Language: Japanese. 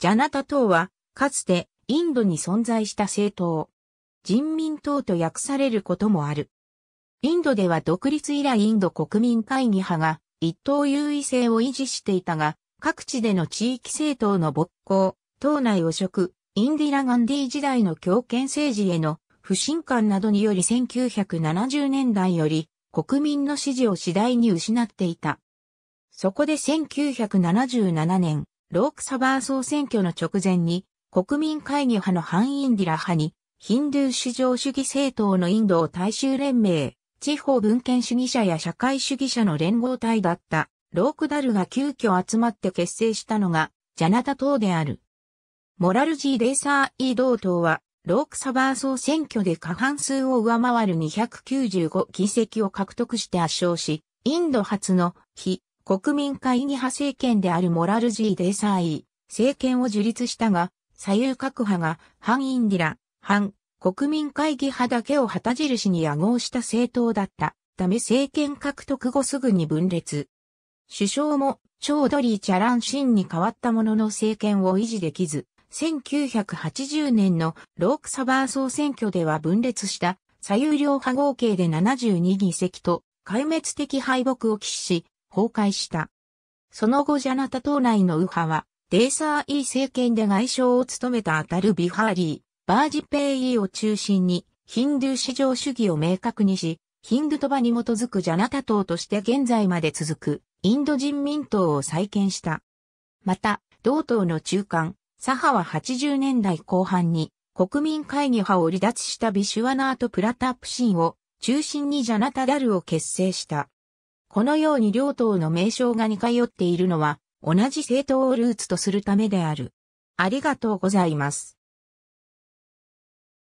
ジャナタ党は、かつてインドに存在した政党、人民党と訳されることもある。インドでは独立以来インド国民会議派が一党優位性を維持していたが、各地での地域政党の勃興、党内汚職、インディラ・ガンディ時代の強権政治への不信感などにより1970年代より国民の支持を次第に失っていた。そこで1977年、ロークサバー総選挙の直前に、国民会議派のハン・インディラ派に、ヒンドゥー至上主義政党のインドを大衆連盟、地方文献主義者や社会主義者の連合体だった、ロークダルが急遽集まって結成したのが、ジャナタ党である。モラルジー・レーサー・イー同党は、ロークサバー総選挙で過半数を上回る295議席を獲得して圧勝し、インド初の非国民会議派政権であるモラルジー・デサーイ、政権を樹立したが、左右各派が、反インディラ、反国民会議派だけを旗印に野合した政党だったため政権獲得後すぐに分裂。首相もチョードリー・チャラン・シンに変わったものの政権を維持できず、1980年のロークサバー総選挙では分裂した左右両派合計で72議席と壊滅的敗北を喫し、崩壊した。その後ジャナタ党内の右派は、デーサーイ政権で外相を務めたアタル・ビハーリー、バージペイイを中心に、ヒンドゥー至上主義を明確にし、ヒンドゥトバに基づくジャナタ党として現在まで続く、インド人民党を再建した。また、同党の中間、左派は80年代後半に、国民会議派を離脱したビシュワナート・プラタップシンを中心にジャナタダルを結成した。このように両党の名称が似通っているのは、同じ政党をルーツとするためである。ありがとうございます。